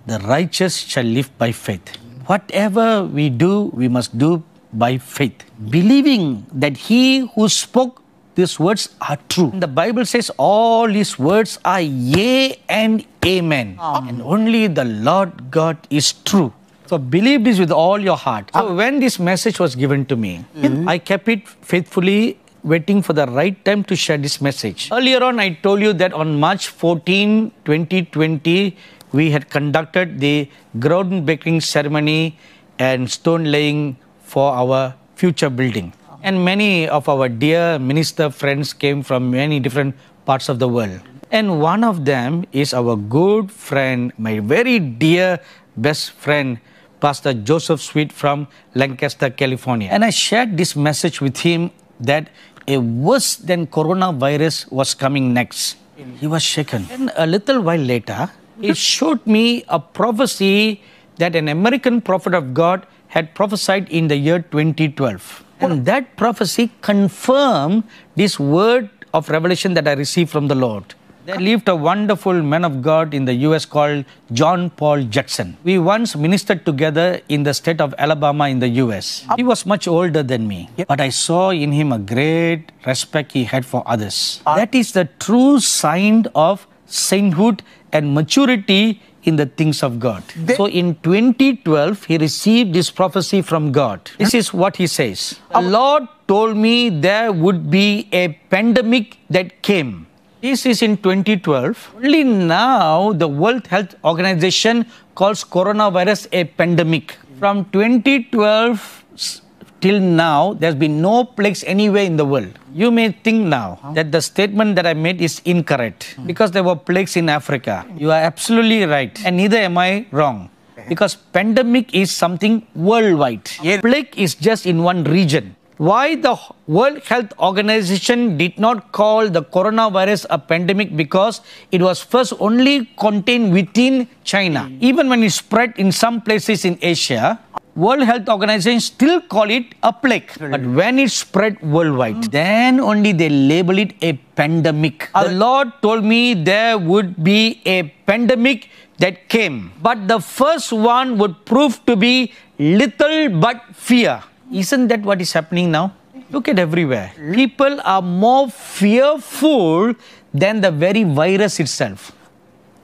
the righteous shall live by faith. Whatever we do, we must do by faith, believing that he who spoke these words are true. The Bible says all his words are yea and amen. And only the Lord God is true. So believe this with all your heart. So when this message was given to me, mm -hmm. I kept it faithfully waiting for the right time to share this message. Earlier on, I told you that on March 14, 2020, we had conducted the groundbreaking ceremony and stone laying for our future building. And many of our dear minister friends came from many different parts of the world. And one of them is our good friend, my very dear best friend, Pastor Joseph Sweet from Lancaster, California. And I shared this message with him that a worse than coronavirus was coming next. He was shaken. And a little while later, it showed me a prophecy that an American prophet of God had prophesied in the year 2012. And that prophecy confirmed this word of revelation that I received from the Lord. There lived a wonderful man of God in the US called John Paul Jackson. We once ministered together in the state of Alabama in the US. He was much older than me, but I saw in him a great respect he had for others. That is the true sign of sainthood and maturity in the things of God. They so in 2012, he received this prophecy from God. This is what he says. The Lord told me there would be a pandemic that came. This is in 2012. Only now the World Health Organization calls coronavirus a pandemic. From 2012 till now, there's been no plagues anywhere in the world. You may think now huh? that the statement that I made is incorrect hmm. because there were plagues in Africa. You are absolutely right, and neither am I wrong. Because pandemic is something worldwide. Yeah. Plague is just in one region. Why the World Health Organization did not call the coronavirus a pandemic because it was first only contained within China. Hmm. Even when it spread in some places in Asia, World Health Organization still call it a plague, but when it spread worldwide, mm. then only they label it a pandemic. Uh, the Lord told me there would be a pandemic that came, but the first one would prove to be little but fear. Isn't that what is happening now? Look at everywhere. People are more fearful than the very virus itself.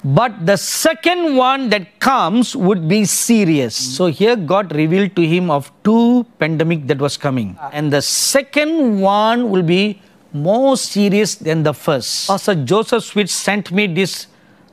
But the second one that comes would be serious. So here God revealed to him of two pandemic that was coming. And the second one will be more serious than the first. Pastor Joseph Switch sent me this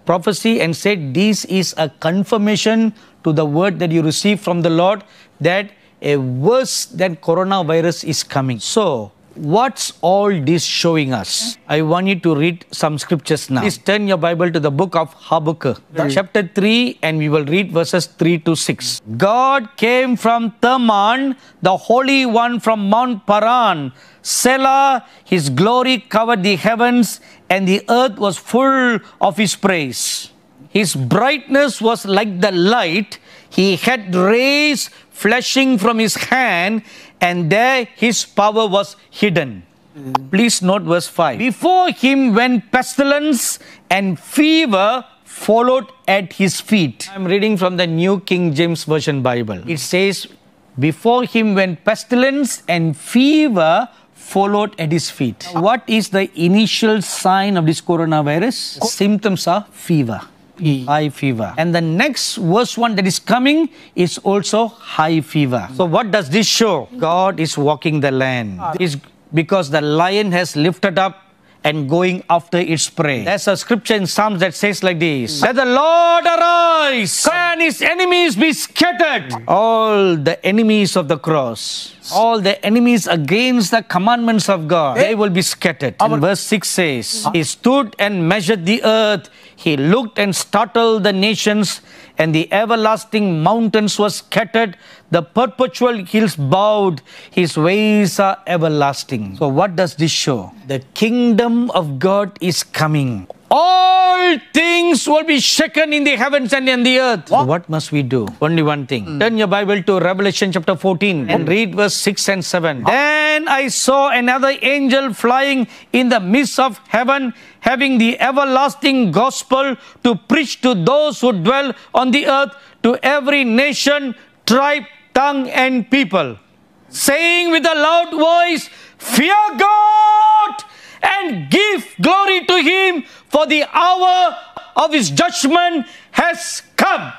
prophecy and said this is a confirmation to the word that you received from the Lord that a worse than coronavirus is coming. So What's all this showing us? I want you to read some scriptures now. Please turn your Bible to the book of Habakkuk, chapter 3, and we will read verses 3 to 6. God came from Therman, the Holy One from Mount Paran. Selah, his glory covered the heavens, and the earth was full of his praise. His brightness was like the light. He had rays flashing from his hand, and there his power was hidden. Mm. Please note verse 5. Before him went pestilence and fever followed at his feet. I'm reading from the New King James Version Bible. It says, Before him went pestilence and fever followed at his feet. What is the initial sign of this coronavirus? Co Symptoms are fever high fever. And the next worst one that is coming is also high fever. So what does this show? God is walking the land. Is because the lion has lifted up and going after its prey. There's a scripture in Psalms that says like this. Let the Lord arise and his enemies be scattered. All the enemies of the cross all the enemies against the commandments of God. They will be scattered. And verse 6 says, He stood and measured the earth. He looked and startled the nations, and the everlasting mountains were scattered. The perpetual hills bowed. His ways are everlasting. So what does this show? The kingdom of God is coming all things will be shaken in the heavens and in the earth. What, so what must we do? Only one thing. Mm. Turn your Bible to Revelation chapter 14 and hmm. read verse 6 and 7. Then I saw another angel flying in the midst of heaven, having the everlasting gospel to preach to those who dwell on the earth, to every nation, tribe, tongue, and people, saying with a loud voice, Fear God! and give glory to him for the hour of his judgment has come.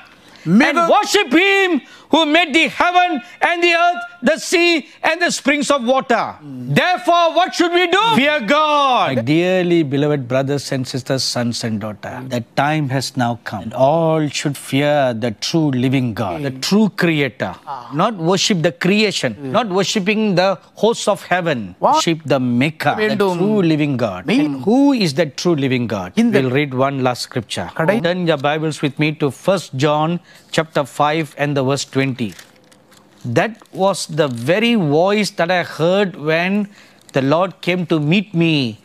and worship him who made the heaven and the earth the sea and the springs of water. Therefore, what should we do? Fear God. My dearly beloved brothers and sisters, sons and daughters, the time has now come. And all should fear the true living God, the true creator. Ah. Not worship the creation, hmm. not worshipping the hosts of heaven. Worship the maker, the true living God. who is that true living God? We'll read one last scripture. Turn your Bibles with me to 1 John chapter 5 and the verse 20. That was the very voice that I heard when the Lord came to meet me,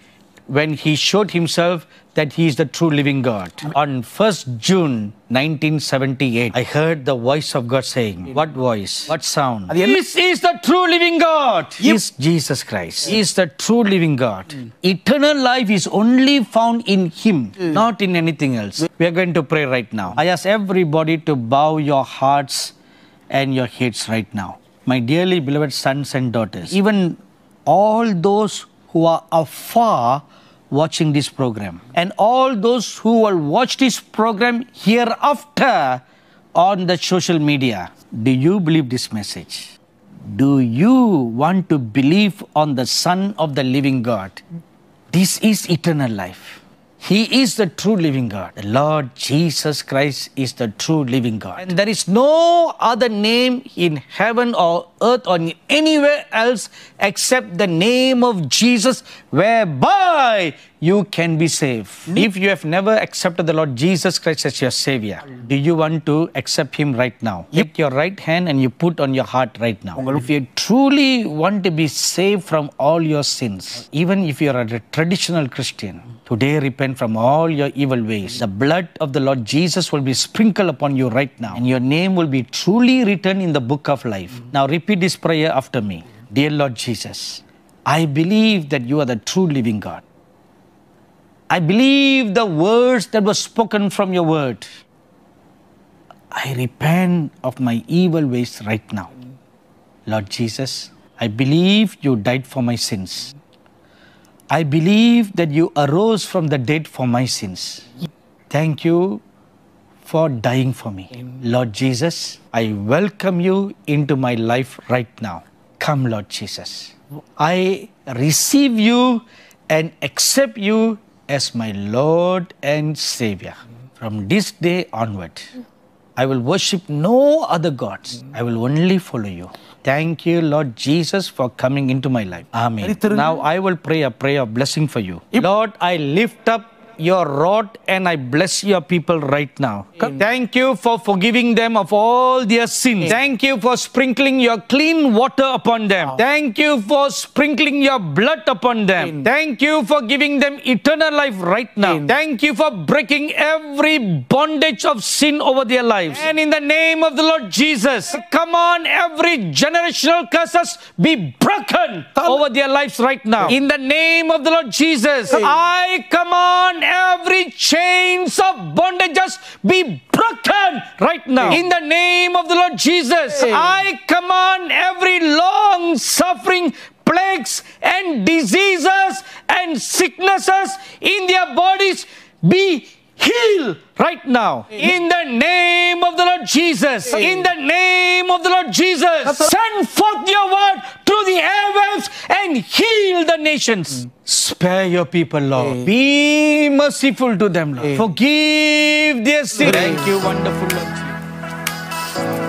when He showed Himself that He is the true living God. On 1st June 1978, I heard the voice of God saying, What voice? What sound? This is the true living God. He is Jesus Christ. He is the true living God. Eternal life is only found in Him, not in anything else. We are going to pray right now. I ask everybody to bow your hearts and your heads right now. My dearly beloved sons and daughters, even all those who are afar watching this program, and all those who will watch this program hereafter on the social media. Do you believe this message? Do you want to believe on the Son of the Living God? This is eternal life. He is the true living God. The Lord Jesus Christ is the true living God. And there is no other name in heaven or earth or anywhere else except the name of Jesus whereby you can be saved. If you have never accepted the Lord Jesus Christ as your Savior, do you want to accept Him right now? Lift your right hand and you put on your heart right now. If you truly want to be saved from all your sins, even if you are a traditional Christian, Today, repent from all your evil ways. The blood of the Lord Jesus will be sprinkled upon you right now, and your name will be truly written in the book of life. Now, repeat this prayer after me Dear Lord Jesus, I believe that you are the true living God. I believe the words that were spoken from your word. I repent of my evil ways right now. Lord Jesus, I believe you died for my sins. I believe that you arose from the dead for my sins. Thank you for dying for me. Lord Jesus, I welcome you into my life right now. Come, Lord Jesus. I receive you and accept you as my Lord and Savior. From this day onward, I will worship no other gods. I will only follow you. Thank you, Lord Jesus, for coming into my life. Amen. Now I will pray a prayer of blessing for you. Lord, I lift up your rod and I bless your people right now. Amen. Thank you for forgiving them of all their sins. Amen. Thank you for sprinkling your clean water upon them. Wow. Thank you for sprinkling your blood upon them. Amen. Thank you for giving them eternal life right now. Thank you for breaking every bondage of sin over their lives. And in the name of the Lord Jesus, come on, every generational curses be broken over their lives right now. In the name of the Lord Jesus, I come on every chains of bondages be broken right now. In the name of the Lord Jesus, I command every long suffering plagues and diseases and sicknesses in their bodies be heal right now. In the name of the Lord Jesus. In the name of the Lord Jesus. Send forth your word through the airwaves and heal the nations. Mm. Spare your people, Lord. Be merciful to them, Lord. Forgive their sins. Thank you, wonderful Lord.